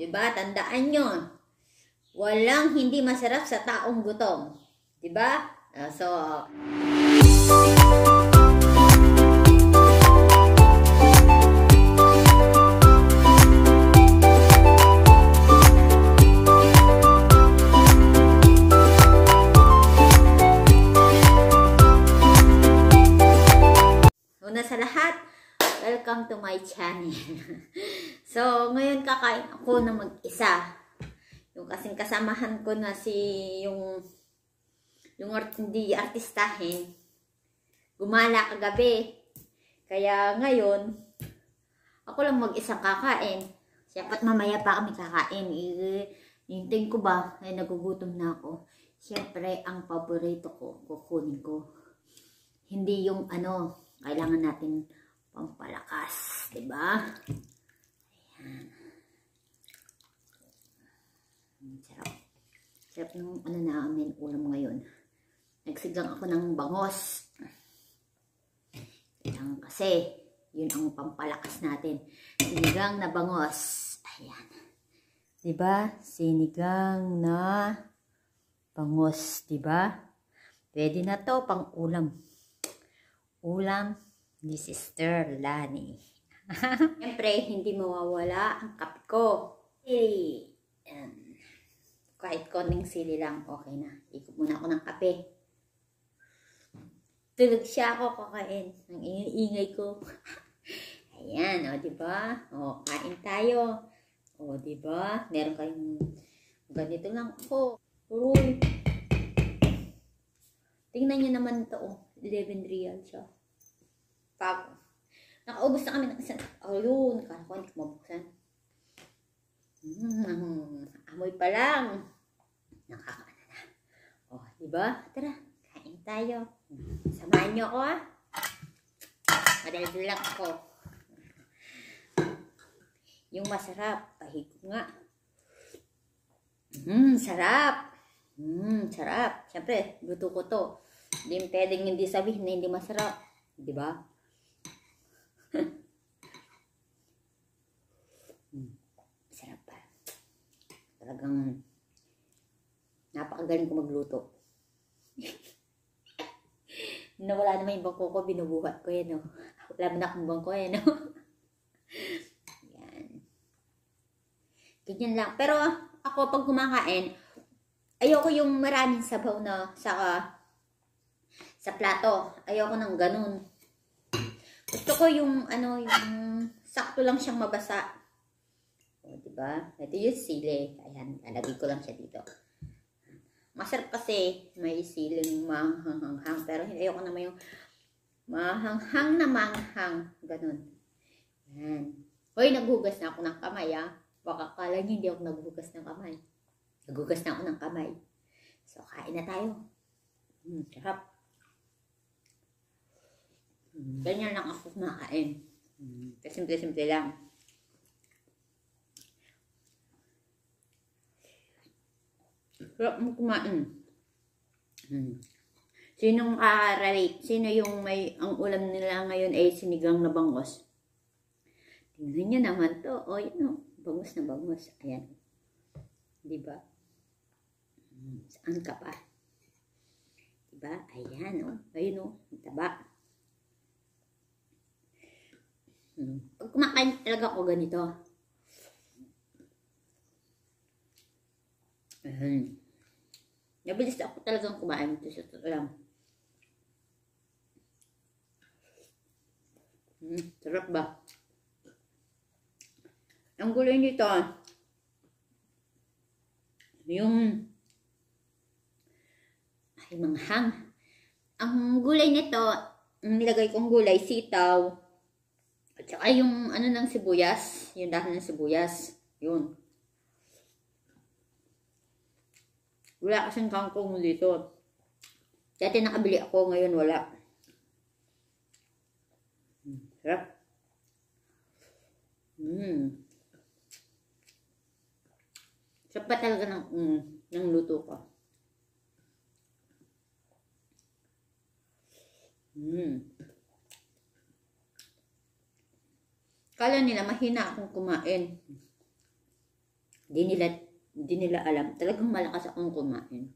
'di ba? Tandaan yon. Walang hindi masarap sa taong gutom. 'di ba? Ah, so, Una sa lahat, welcome to my channel. So, ngayon kakain ako na mag-isa. Yung kasing kasamahan ko na si yung yung art, hindi artistahin. Gumala kagabi. Kaya ngayon, ako lang mag-isa kakain. Dapat mamaya pa kami kakain. Hintayin ko ba? Ay, nagugutom na ako. Siyempre, ang paborito ko, kukunin ko. Hindi yung ano, kailangan natin pampalakas. ba? Diba? Sarap. Sarap ng ano namin ulam ngayon. Nagsiglang ako ng bangos. Kailangan kasi, yun ang pampalakas natin. Sinigang na bangos. Ayan. Diba? Sinigang na bangos. Diba? Pwede na to pang ulam. Ulam ni Sister Lani. Siyempre, hindi mawawala ang kape ko. Sili. Yan. Kahit konting sili lang, okay na. Ikot muna ako ng kape. Tulog siya ako kakain. Ang ingay ko. Ayan, o, diba? O, kain tayo. O, diba? Meron kayong ganito lang ako. Uy. Tingnan niyo naman ito, o. 11 real siya. Pago. Nakaubos na kami ng isang, ayun, kala ko hindi ko mabuksan. Mm, amoy pa lang. Nakakaano na. Oh, di ba? Tara, kain tayo. Samahan niyo ako ah. Madaldo ko. ako. Yung masarap, pahig nga. Mmm, sarap. Mmm, sarap. Siyempre, luto ko to. Hindi pwedeng hindi sabihin na hindi masarap. Di ba? hmm. Sarap pa. Talagang napakagaling ko magluto. Nawala naman yung bangko ko, binubuhat ko yan, no? Wala man akong bangko, yan, eh, no? yan. Ganyan lang. Pero ako, pag kumakain, ayoko yung maraming sabaw na sa, uh, sa plato. Ayoko ng ganun gusto ko yung, ano, yung sakto lang siyang mabasa. O, diba? Ito yung sili. Ayan, lalagay ko lang siya dito. Masarap kasi may siling mahanghanghang. Pero ayoko naman yung mahanghang na manghang. Ganun. Ayan. Hoy, naghugas na ako ng kamay, ah. Baka kala niyo hindi ako naghugas ng kamay. Naghugas na ako ng kamay. So, kain na tayo. Hmm, sarap. Mm. Ganyan lang ako kumakain. Mm. Simple-simple lang. Sarap mo kumain. Mm. Sinong kakarelate? Sino yung may, ang ulam nila ngayon ay sinigang na bangos? Tingnan nyo naman to. O, oh, yun know, Bangos na bangos. Ayan. Diba? Saan ka pa? Diba? Ayan, o. Oh. Ayun, o. Oh. Ang taba. Hmm. kumakain talaga ako ganito. Hmm. Nabilis ako talagang kumain ito sa lang. Hmm, sarap ba? Ang gulay nito, ah. yung ay manghang. Ang gulay nito, nilagay kong gulay, sitaw, at saka yung ano ng sibuyas, yung dahon ng sibuyas, yun. Wala kasing kangkong dito. Dati nakabili ako, ngayon wala. Hmm, sarap. Mmm. Sarap pa talaga ng, mm, ng luto ko. Mmm. Kala nila mahina akong kumain. Hindi nila, di nila alam. Talagang malakas akong kumain.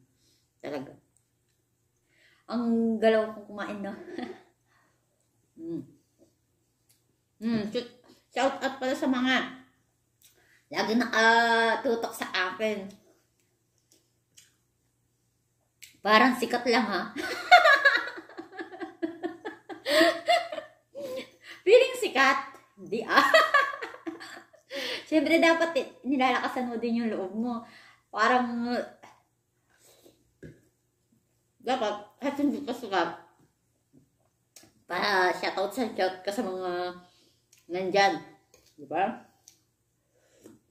Talaga. Ang galaw kong kumain no? mm. Mm. Shout out pala sa mga lagi nakatutok sa akin. Parang sikat lang ha. Feeling sikat. Hindi ah. Siyempre, dapat nilalakasan mo din yung loob mo. Parang, dapat, kahit hindi ka sukap, para shoutout sa shout ka sa mga nandyan. Diba?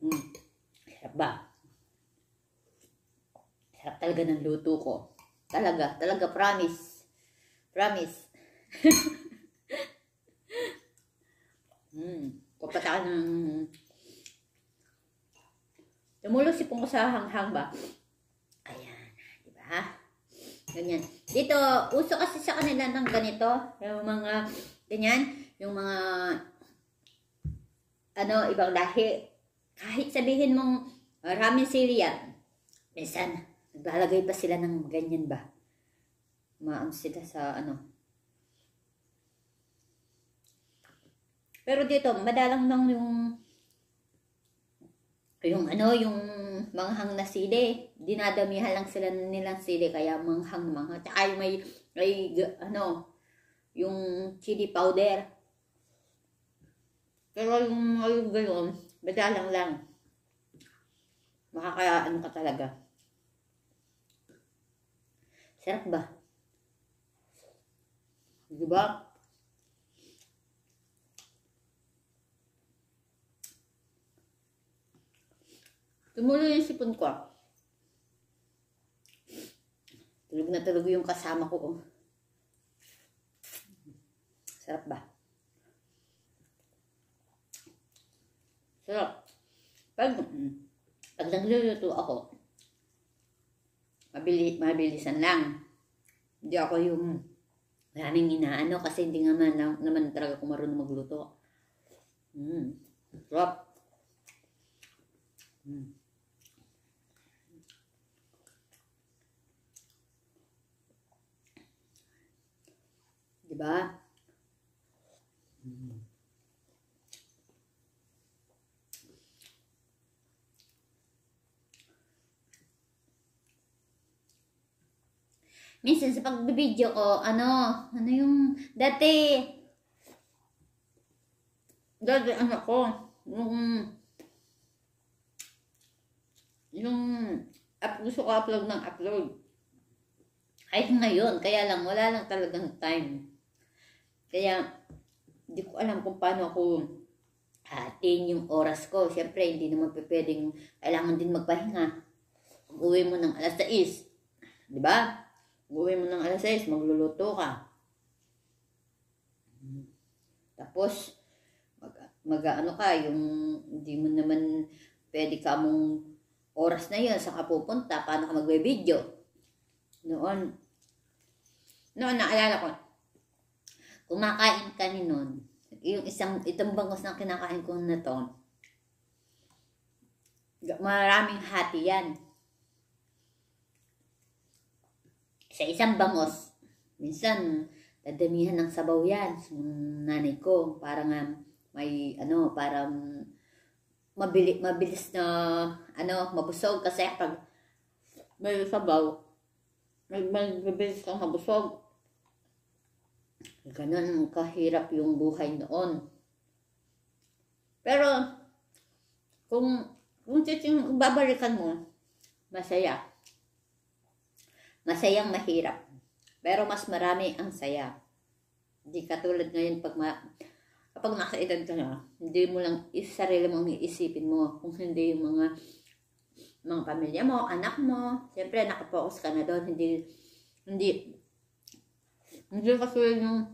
Mm. Sarap ba? Sarap talaga ng luto ko. Talaga, talaga, promise. Promise. Hmm. Papataan Tumulo si ko sa hanghang ba? Ayan. Di ba? Ganyan. Dito, uso kasi sa kanila ng ganito. Yung mga, ganyan. Yung mga, ano, ibang lahi. Kahit sabihin mong uh, ramen Syria, minsan, naglalagay pa sila ng ganyan ba? Maam sila sa, ano, Pero dito, madalang lang yung yung ano, yung manghang na sili. Dinadamihan lang sila nilang sili, kaya manghang manghang. Tsaka yung may, may ano, yung chili powder. Pero yung, yung gayon, madalang lang. Makakayaan ka talaga. Sarap ba? Diba? Tumulo yung sipon ko. Ah. Tulog na tulog yung kasama ko. Oh. Sarap ba? Sarap. Pag, mm, pag nagluluto ako, mabili, mabilisan lang. Hindi ako yung maraming inaano kasi hindi naman, naman talaga ako marunong magluto. Mm. Sarap. Mm. Diba? Minsan sa pagbibideo ko, ano, ano yung, dati, dati ano ko, yung, yung, up, gusto ko upload ng upload. Kahit ngayon, kaya lang, wala lang talagang time. Kaya, hindi ko alam kung paano ako hatiin ah, yung oras ko. Siyempre, hindi naman pwedeng, kailangan din magpahinga. Uwi mo ng alas 6. Di ba? Uwi mo ng alas 6, magluluto ka. Tapos, mag, mag ka, yung hindi mo naman pwede ka mong oras na yun, saan ka pupunta, paano ka magbe-video. Noon, noon naalala ko, kumakain kami nun, yung isang, itong bangus na kinakain ko na to, maraming hati yan. Sa isang bangus, minsan, dadamihan ng sabaw yan. So, nanay ko, para nga, um, may, ano, para mabili, mabilis na, ano, mabusog. Kasi pag may sabaw, may, mabilis kang mabusog. Ganun kahirap yung buhay noon. Pero, kung, kung titing, babalikan mo, masaya. Masayang mahirap. Pero mas marami ang saya. Hindi katulad ngayon pag ma, kapag nasa edad ka na, hindi mo lang sarili mong iisipin mo kung hindi yung mga mga pamilya mo, anak mo, siyempre nakapokus ka na doon, hindi hindi hindi kasi yung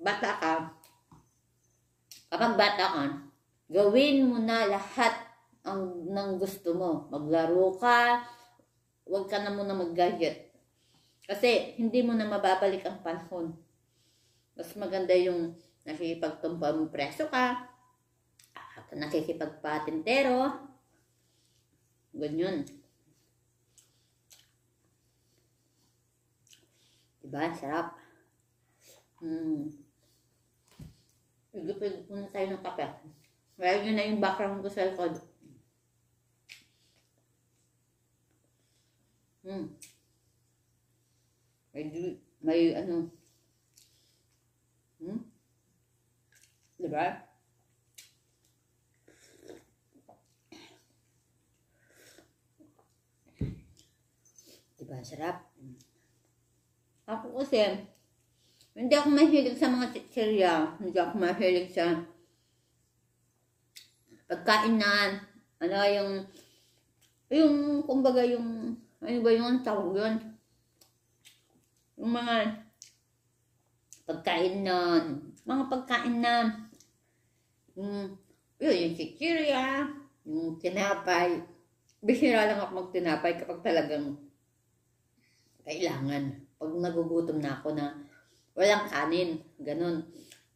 bata ka, kapag bata ka, gawin mo na lahat ang nang gusto mo. Maglaro ka, huwag ka na muna mag-gadget. Kasi hindi mo na mababalik ang panahon. Mas maganda yung nakikipagtumpa mo preso ka, nakikipagpatintero, ganyan. Diba? Sarap. Mm. Igipig muna tayo ng kape. Well, yun na yung background ko sa likod. Mm. May, may ano. Hmm? Diba? Diba, sarap kasi hindi ako mahilig sa mga chichirya. Hindi ako mahilig sa pagkainan. Ano yung, yung, kumbaga yung, ano ba yung tawag yun? Yung mga pagkain na, mga pagkain na, yung, yun, yung chichirya, yung tinapay. Bihira lang ako magtinapay kapag talagang kailangan pag nagugutom na ako na walang kanin, ganun.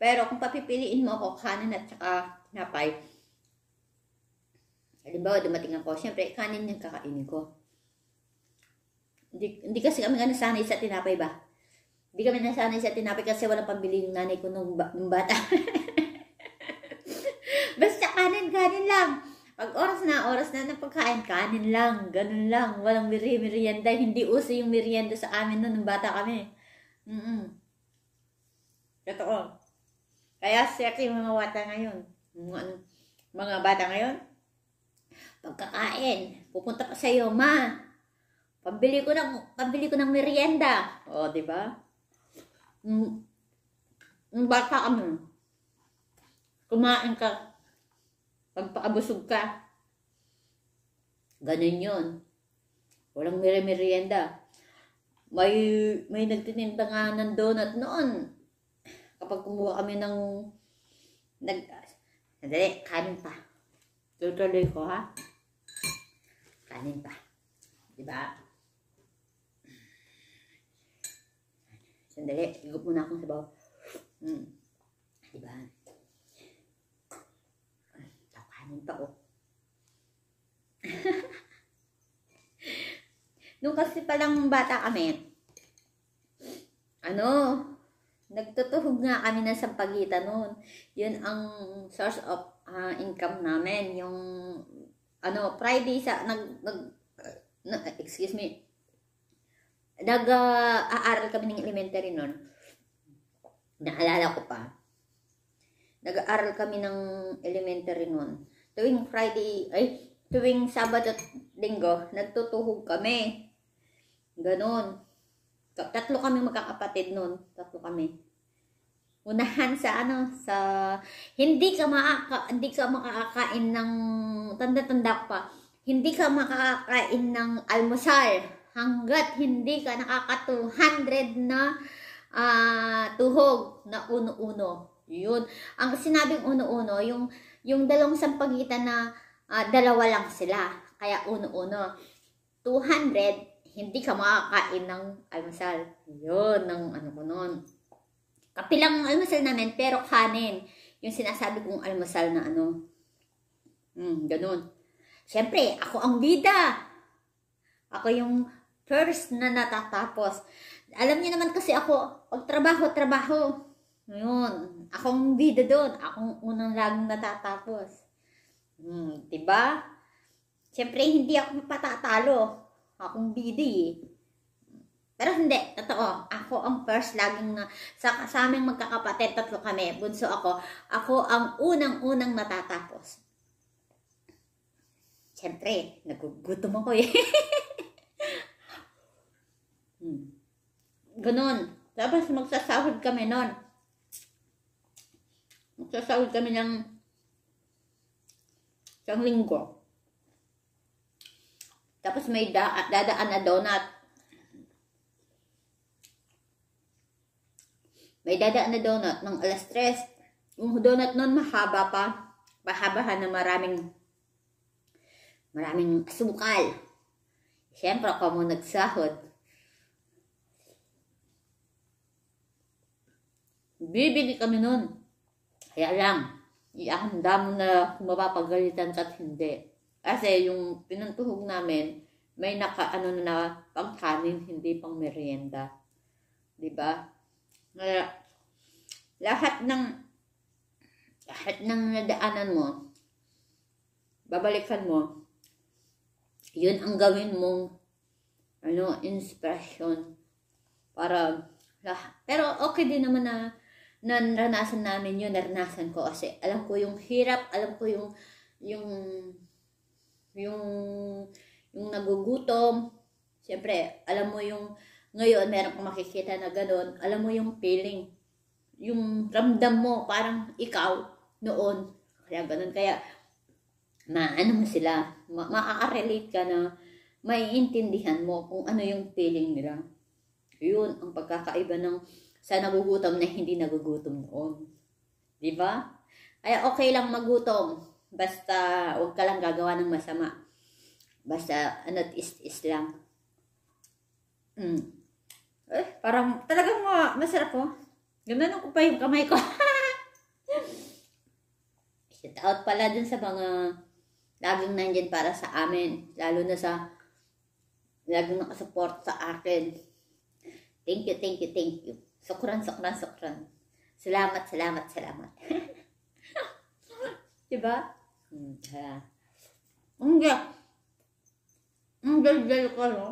Pero kung papipiliin mo ako kanin at saka napay, halimbawa dumating ako, syempre kanin yung kakainin ko. Hindi, hindi kasi kami nga nasanay sa tinapay ba? Hindi kami nasanay sa tinapay kasi walang pambili ng nanay ko nung, ba, nung bata. Basta kanin, kanin lang. Pag oras na, oras na ng pagkain, kanin lang, ganun lang. Walang meri merienda. Hindi uso yung merienda sa amin noon nung bata kami. Mm-mm. Totoo. Kaya sexy yung mga bata ngayon. Mga, ano, mga bata ngayon, pagkakain, pupunta pa sa'yo, ma, pabili ko ng, pabili ko ng merienda. O, oh, di ba? Mm, bata kami, kumain ka, Pagpaabusog ka. Ganun yun. Walang merienda. May, may nagtitinda nga ng donut noon. Kapag kumuha kami ng nag, sandali, kanin pa. Tutuloy ko ha. Kanin pa. Diba? Sandali, higup muna akong sabaw. Hmm. Diba? Diba? Nakahinta ko. Nung kasi palang bata kami, ano, nagtutuhog nga kami sa sampagitan noon. Yun ang source of uh, income namin. Yung, ano, Friday sa, nag, nag, na, excuse me, nag-aaral uh, kami ng elementary noon. Naalala ko pa. Nag-aaral kami ng elementary noon tuwing Friday, ay, tuwing Sabado at Linggo, nagtutuhog kami. Ganon. Tatlo kami magkakapatid noon. Tatlo kami. Unahan sa ano, sa, hindi ka maaka, hindi ka makakain ng, tanda-tanda pa, hindi ka makakain ng almusal hanggat hindi ka nakaka-200 na uh, tuhog na uno-uno. Yun. Ang sinabing uno-uno, yung yung dalawang sampagitan na uh, dalawa lang sila. Kaya uno-uno. 200, hindi ka makakain ng almasal. Yun, ng ano ko noon. Kapilang almasal namin, pero kanin. Yung sinasabi kong almasal na ano. Hmm, ganun. Siyempre, ako ang bida. Ako yung first na natatapos. Alam niyo naman kasi ako, pag trabaho, trabaho. Yun. Akong bida doon. Akong unang laging natatapos. Hmm, diba? Siyempre, hindi ako patatalo. Akong bida eh. Pero hindi, totoo. Ako ang first laging na, sa, sa aming magkakapatid, tatlo kami, bunso ako. Ako ang unang-unang natatapos. Siyempre, nagugutom ako eh. hmm. Ganon. Tapos magsasahod kami noon. Magsasahod kami ng isang linggo. Tapos may da dadaan na donut. May dadaan na donut ng alas tres. Yung donut nun mahaba pa. Pahabahan na maraming maraming asukal. Siyempre ako mo nagsahod. Bibili kami nun. Kaya lang, iahanda mo na kung mapapagalitan ka at hindi. Kasi yung pinantuhog namin, may naka ano na pangkanin, hindi pang merienda. 'Di ba? Kaya lahat ng lahat ng nadaanan mo, babalikan mo, yun ang gawin mong ano, inspiration para lahat. Pero okay din naman na naranasan namin yun, naranasan ko kasi alam ko yung hirap, alam ko yung yung yung yung nagugutom. Siyempre, alam mo yung ngayon meron kang makikita na gano'n, alam mo yung feeling, yung ramdam mo, parang ikaw noon. Kaya gano'n, kaya maano mo sila, ma makaka-relate ka na maiintindihan mo kung ano yung feeling nila. Yun ang pagkakaiba ng sa nagugutom na hindi nagugutom noon. Di ba? Ay, okay lang magutom. Basta, huwag ka lang gagawa ng masama. Basta, ano't is-is lang. Mm. Eh, parang, talagang uh, masarap po. Oh. Ganda nung pa yung kamay ko. Shout out pala dun sa mga laging nandiyan para sa amin. Lalo na sa laging nakasupport sa akin. Thank you, thank you, thank you. Sukran, sukran, sukran. Salamat, salamat, salamat. diba? Hmm, kaya. Hindi. Ang daldal ko, no?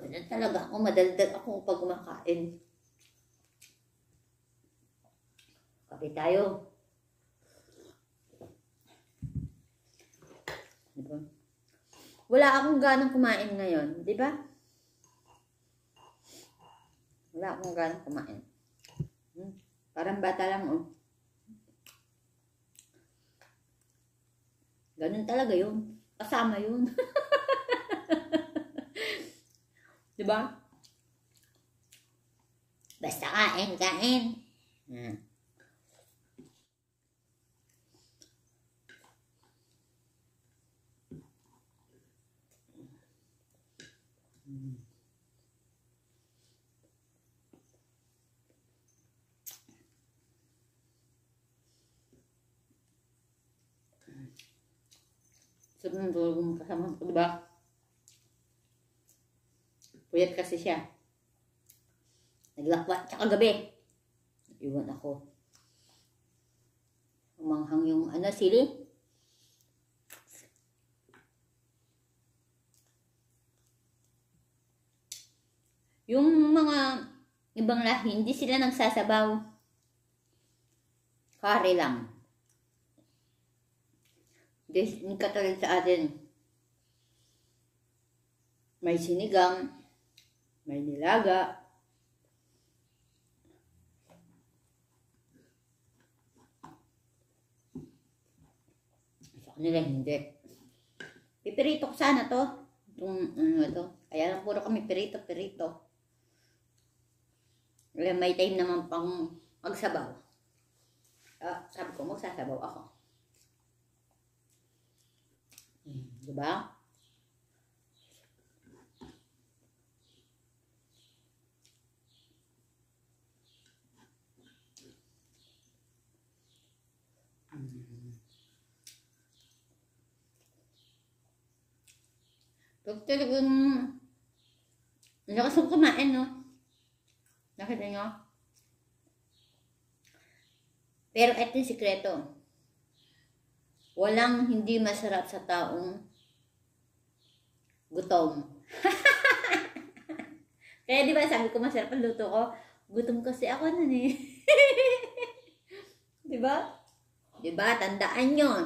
Ganun talaga ako. Madaldal ako pag kumakain. Kape tayo. Diba? Wala akong ganang kumain ngayon. Diba? Wala akong ganang kumain. Hmm. Parang bata lang, oh. Ganun talaga yun. Kasama yun. diba? Basta kain, kain. Hmm. Mm-hmm. Sarap ng dolgong kasama ko, diba? Puyat kasi siya. Naglakwat tsaka gabi. Iwan ako. Umanghang yung ano, sili. Yung mga ibang lahi, hindi sila nagsasabaw. Kare lang. Destiny katulad sa atin. May sinigang, may nilaga, sa kanila hindi. Pipirito ko sana to. Itong ano to. Kaya lang puro kami pirito-pirito. May time naman pang magsabaw. Ah, sabi ko, magsasabaw ako. 'Di ba? Pag talagang lakas ng kumain, no? Nakita nyo? Pero ito yung sikreto. Walang hindi masarap sa taong gutom. Kaya di ba sabi ko masarap ang luto ko, gutom kasi ako nun eh. di ba? Di ba? Tandaan yon.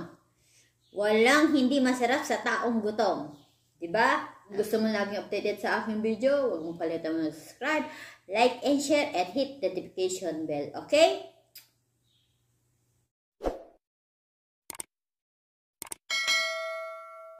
Walang hindi masarap sa taong gutom. Di ba? Gusto mo laging updated sa aking video, huwag mong kalimutan mag-subscribe, like, and share, and hit the notification bell. Okay?